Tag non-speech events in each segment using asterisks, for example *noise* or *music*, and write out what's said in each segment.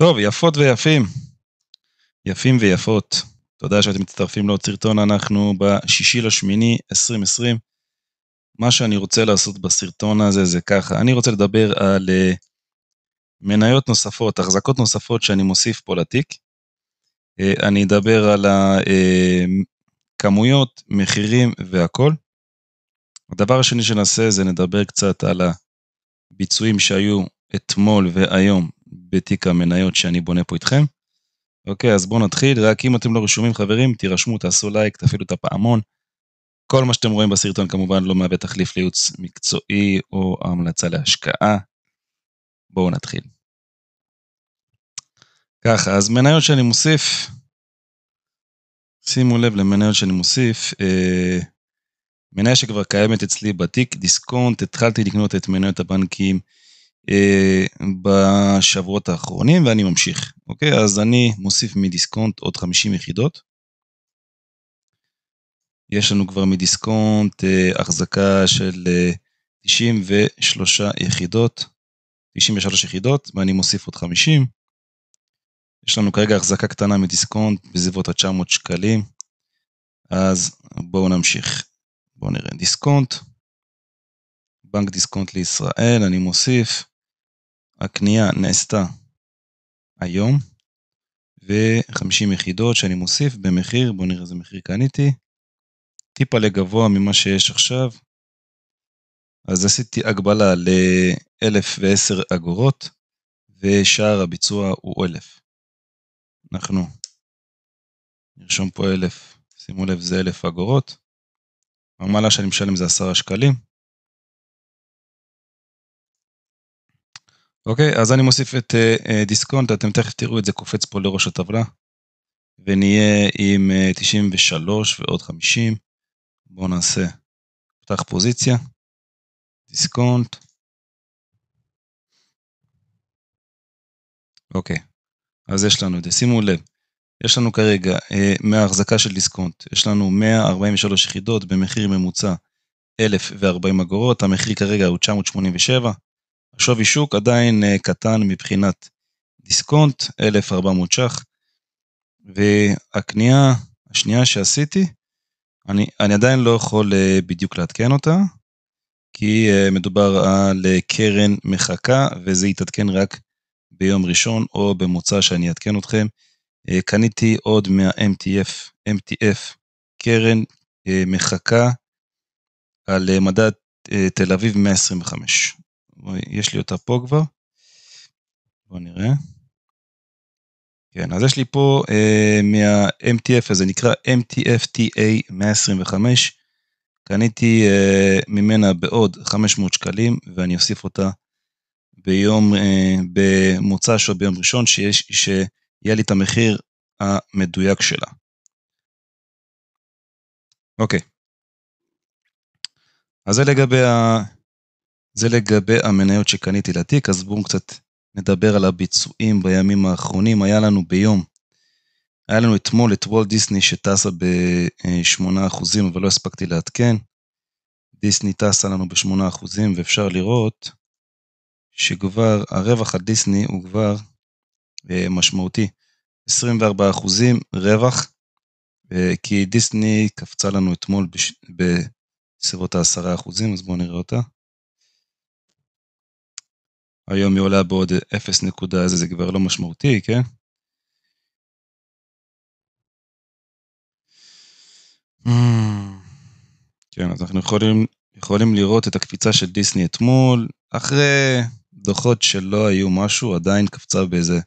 טוב, יפות ויפים. יפים ויפות. תודה שאתם מצטרפים לעוד סרטון, אנחנו ב-6.8.2020. מה שאני רוצה לעשות בסרטון הזה זה ככה, אני רוצה לדבר על אה, מניות נוספות, החזקות נוספות שאני מוסיף פה לתיק. אה, אני אדבר על הכמויות, אה, מחירים והכל. הדבר השני שנעשה זה נדבר קצת על הביצועים שהיו אתמול והיום בתיק המניות שאני בונה פה איתכם. אוקיי, אז בואו נתחיל, רק אם אתם לא רשומים חברים, תירשמו, תעשו לייק, תפעילו את הפעמון. כל מה שאתם רואים בסרטון כמובן לא מהווה תחליף לייעוץ מקצועי או המלצה להשקעה. בואו נתחיל. ככה, אז מניות שאני מוסיף, שימו לב למניות שאני מוסיף, אה, מניה שכבר קיימת אצלי בתיק דיסקונט, התחלתי לקנות את מניות הבנקים בשבועות האחרונים ואני ממשיך, אוקיי? אז אני מוסיף מדיסקונט עוד 50 יחידות. יש לנו כבר מדיסקונט אה, החזקה של אה, 93 יחידות, 93 יחידות ואני מוסיף עוד 50. יש לנו כרגע החזקה קטנה מדיסקונט בסביבות ה-900 שקלים, אז בואו נמשיך. בואו נראה דיסקונט. בנק דיסקונט לישראל, אני מוסיף הקנייה נעשתה היום, ו-50 יחידות שאני מוסיף במחיר, בואו נראה איזה מחיר קניתי, טיפה לגבוה ממה שיש עכשיו, אז עשיתי הגבלה ל-1,010 אגורות, ושער הביצוע הוא 1,000. אנחנו נרשום פה 1,000, שימו לב זה 1,000 אגורות, המעלה שאני משלם זה 10 שקלים, אוקיי, אז אני מוסיף את אה, אה, דיסקונט, אתם תכף תראו את זה קופץ פה לראש הטבלה, ונהיה עם 93 אה, ועוד 50. בואו נעשה, פתח פוזיציה, דיסקונט. אוקיי, אז יש לנו את זה. שימו לב, יש לנו כרגע, אה, מההחזקה של דיסקונט, יש לנו 143 יחידות במחיר ממוצע 1,040 אגורות, המחיר כרגע הוא 987, שווי שוק עדיין אה, קטן מבחינת דיסקונט, 1,400 ש"ח. והקנייה השנייה שעשיתי, אני, אני עדיין לא יכול אה, בדיוק לעדכן אותה, כי אה, מדובר על קרן מחקה, וזה יתעדכן רק ביום ראשון או במוצא שאני אעדכן אתכם. קניתי עוד מה-MTF, MTF, קרן מחקה על מדד תל אביב 125. יש לי אותה פה כבר. בואו נראה. כן, אז יש לי פה אה, מה-MTF הזה, נקרא MTFTA 125. קניתי אה, ממנה בעוד 500 שקלים, ואני אוסיף אותה ביום, אה, במוצ"ש או ביום ראשון, שיש, שיהיה לי את המחיר המדויק שלה. אוקיי. אז זה לגבי ה... זה לגבי המניות שקניתי לתיק, אז בואו קצת נדבר על הביצועים בימים האחרונים. היה לנו ביום, היה לנו אתמול את וולט דיסני שטסה ב-8%, אבל לא הספקתי לעדכן. דיסני טסה לנו ב-8% ואפשר לראות שכבר הרווח על דיסני הוא כבר אה, משמעותי. 24% רווח, אה, כי דיסני קפצה לנו אתמול בסביבות ה-10%, אז בואו נראה אותה. היום היא עולה בעוד 0 נקודה, אז זה כבר לא משמעותי, כן? Hmm. כן, אז אנחנו יכולים, יכולים לראות את הקפיצה של דיסני אתמול, אחרי דוחות שלא היו משהו, עדיין קפצה באיזה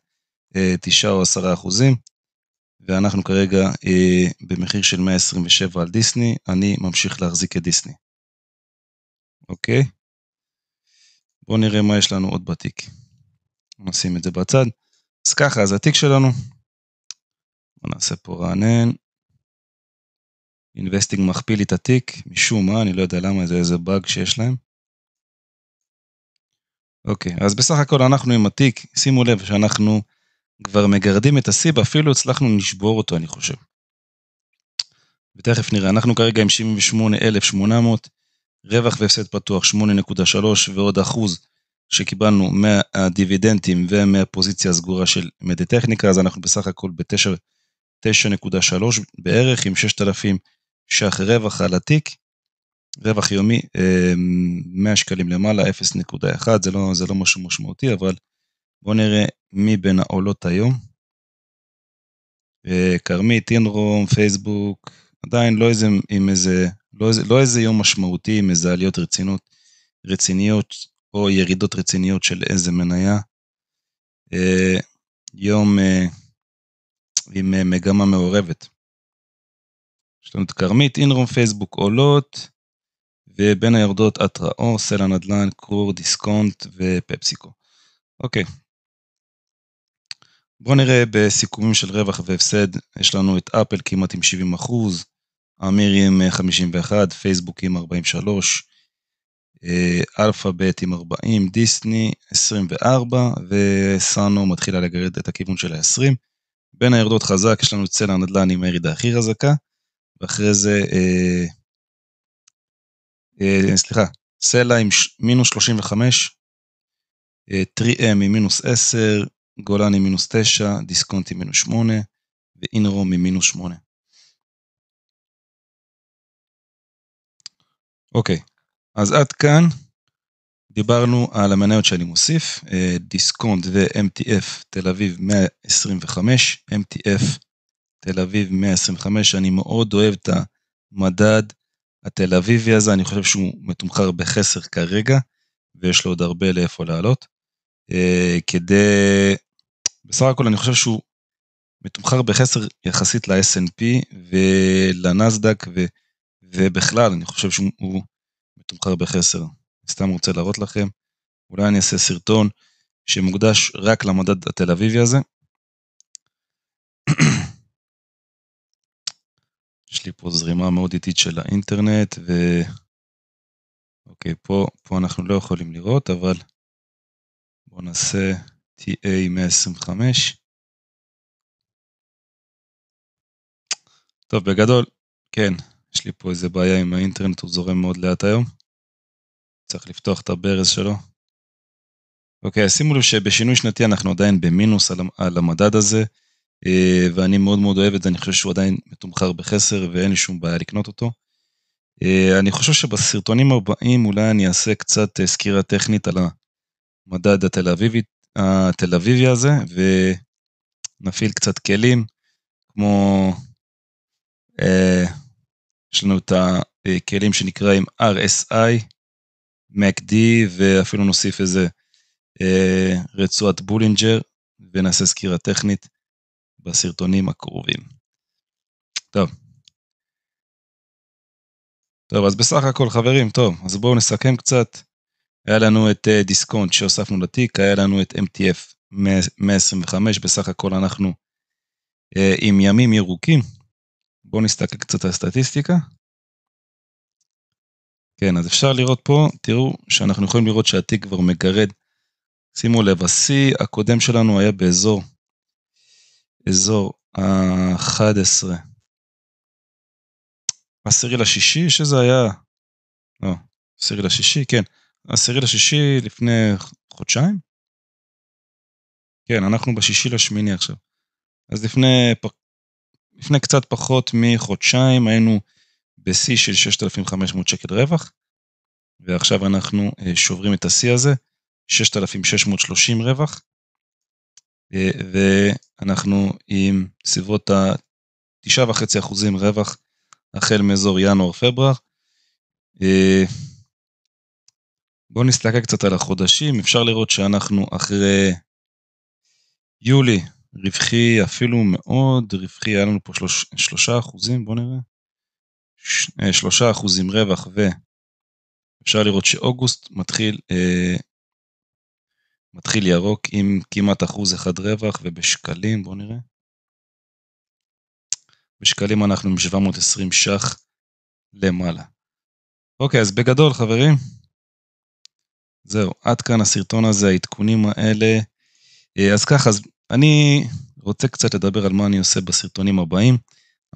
אה, 9 או 10 אחוזים, ואנחנו כרגע אה, במחיר של 127 על דיסני, אני ממשיך להחזיק את דיסני. אוקיי? Okay. בואו נראה מה יש לנו עוד בתיק. נשים את זה בצד. אז ככה, אז התיק שלנו, בואו נעשה פה רענן. אינבסטינג מכפיל לי את התיק, משום מה, אני לא יודע למה, זה איזה באג שיש להם. אוקיי, אז בסך הכל אנחנו עם התיק, שימו לב שאנחנו כבר מגרדים את הסיב, אפילו הצלחנו לשבור אותו, אני חושב. ותכף נראה, אנחנו כרגע עם 78,800, רווח והפסד פתוח 8.3 ועוד אחוז שקיבלנו מהדיבידנדים ומהפוזיציה הסגורה של מדיטכניקה, אז אנחנו בסך הכל ב-9.3 בערך עם 6,000 ש"ח רווח על התיק, רווח יומי 100 אה, שקלים למעלה, 0.1, זה לא, זה לא משהו משמעותי, אבל בואו נראה מי בין העולות היום. אה, כרמית, אינרום, פייסבוק, עדיין לא איזה, עם איזה לא, לא איזה יום משמעותי עם איזה עליות רצינות, רציניות או ירידות רציניות של איזה מניה. אה, יום אה, עם אה, מגמה מעורבת. יש לנו את כרמית, אינרום, פייסבוק עולות, ובין היורדות אטרה סלע נדל"ן, קרור, דיסקונט ופפסיקו. אוקיי. בואו נראה בסיכומים של רווח והפסד, יש לנו את אפל כמעט עם 70 אחוז, אמיר עם 51, אה, פייסבוק עם 43, אה, אלפאבית עם 40, דיסני 24, וסאנו מתחילה לגרד את הכיוון של ה-20. בין הירדות חזק יש לנו את סלע הנדל"ן עם הירידה הכי חזקה, ואחרי זה, אה, אה, סליחה, סלע עם מינוס 35, אה, 3M עם מינוס 10, גולן עם מינוס 9, דיסקונט עם מינוס 8, ואינרום עם מינוס 8. אוקיי, אז עד כאן דיברנו על המניות שאני מוסיף, אה, דיסקונט ו-MTF תל אביב 125, MTF תל אביב 125, אני מאוד אוהב את המדד התל אביבי הזה, אני חושב שהוא מתומחר בחסר כרגע, ויש לו עוד הרבה לאיפה לעלות. אה, כדי, בסך הכל אני חושב שהוא מתומחר בחסר יחסית ל snp ולנסדק, ו... ובכלל, אני חושב שהוא מתומחר בחסר. אני סתם רוצה להראות לכם, אולי אני אעשה סרטון שמוקדש רק למדד התל אביבי הזה. *clears throat* יש לי פה זרימה מאוד איטית של האינטרנט, ו... אוקיי, פה, פה אנחנו לא יכולים לראות, אבל בואו נעשה TA 125. טוב, בגדול, כן, יש לי פה איזה בעיה עם האינטרנט, הוא זורם מאוד לאט היום. צריך לפתוח את הברז שלו. אוקיי, אז שימו לב שבשינוי שנתי אנחנו עדיין במינוס על, על המדד הזה, אה, ואני מאוד מאוד אוהב את זה, אני חושב שהוא עדיין מתומחר בחסר ואין לי שום בעיה לקנות אותו. אה, אני חושב שבסרטונים הבאים אולי אני אעשה קצת אה, סקירה טכנית על המדד התל אביבי, התל אביבי הזה, ונפעיל קצת כלים, כמו... Uh, יש לנו את הכלים שנקראים RSI, MACD, ואפילו נוסיף איזה אה, רצועת בולינג'ר, ונעשה סקירה טכנית בסרטונים הקרובים. טוב. טוב, אז בסך הכל חברים, טוב, אז בואו נסכם קצת. היה לנו את אה, דיסקונט שהוספנו לתיק, היה לנו את MTF 125, בסך הכל אנחנו אה, עם ימים ירוקים, בואו נסתכל קצת על הסטטיסטיקה. כן, אז אפשר לראות פה, תראו שאנחנו יכולים לראות שהתיק כבר מגרד. שימו לב, השיא הקודם שלנו היה באזור, אזור ה-11. עשירי לשישי, שזה היה, לא, עשירי לשישי, כן, עשירי לשישי לפני חודשיים? כן, אנחנו בשישי לשמיני עכשיו. אז לפני פר... לפני קצת פחות מחודשיים היינו בשיא של 6,500 שקל רווח, ועכשיו אנחנו אה, שוברים את השיא הזה, 6,630 רווח, אה, ואנחנו עם סביבות ה-9.5% רווח החל מאזור ינואר-פברואר. אה, בואו נסתכל קצת על החודשים, אפשר לראות שאנחנו אחרי יולי רווחי אפילו מאוד רווחי, היה לנו פה שלוש, שלושה אחוזים, בואו נראה. ש, אה, שלושה אחוזים רווח ואפשר לראות שאוגוסט מתחיל, אה, מתחיל ירוק עם כמעט אחוז אחד רווח ובשקלים, בואו נראה. בשקלים אנחנו עם 720 ש"ח למעלה. אוקיי, אז בגדול חברים, זהו, עד כאן הסרטון הזה, העדכונים האלה. אה, אז ככה, אז אני רוצה קצת לדבר על מה אני עושה בסרטונים הבאים.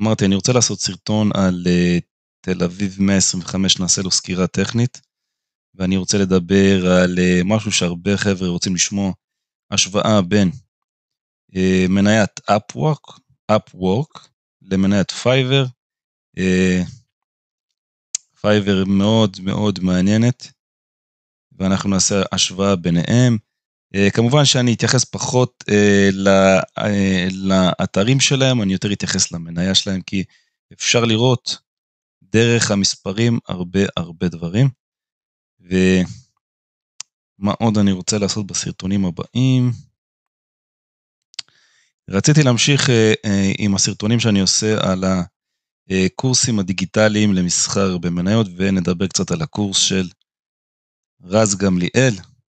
אמרתי, אני רוצה לעשות סרטון על אה, תל אביב 125, נעשה לו סקירה טכנית, ואני רוצה לדבר על אה, משהו שהרבה חבר'ה רוצים לשמוע, השוואה בין אה, מניית Upwork, Upwork למניית פייבר. פייבר מאוד מאוד מעניינת, ואנחנו נעשה השוואה ביניהם. אה, כמובן שאני אתייחס פחות אה, אה, לאתרים שלהם, אני יותר אתייחס למניה שלהם, כי אפשר לראות דרך המספרים הרבה הרבה דברים. ומה עוד אני רוצה לעשות בסרטונים הבאים? רציתי להמשיך עם הסרטונים שאני עושה על הקורסים הדיגיטליים למסחר במניות, ונדבר קצת על הקורס של רז גמליאל.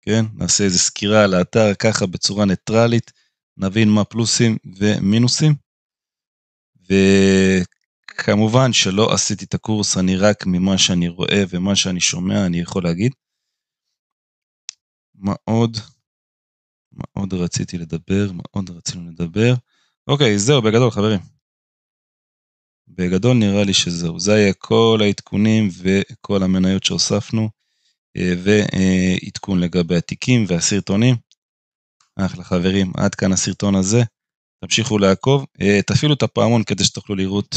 כן? נעשה איזה סקירה על האתר ככה בצורה ניטרלית, נבין מה פלוסים ומינוסים. וכמובן שלא עשיתי את הקורס, אני רק ממה שאני רואה ומה שאני שומע, אני יכול להגיד. מה עוד? מה עוד רציתי לדבר? מה עוד רצינו לדבר? אוקיי, זהו, בגדול, חברים. בגדול נראה לי שזהו. זה היה כל העדכונים וכל המניות שהוספנו. אה, ועדכון לגבי התיקים והסרטונים. אחלה חברים, עד כאן הסרטון הזה. תמשיכו לעקוב, אה, תפעילו את הפעמון כדי שתוכלו לראות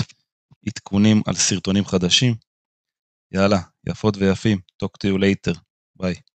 עדכונים על סרטונים חדשים. יאללה, יפות ויפים, talk to you later, ביי.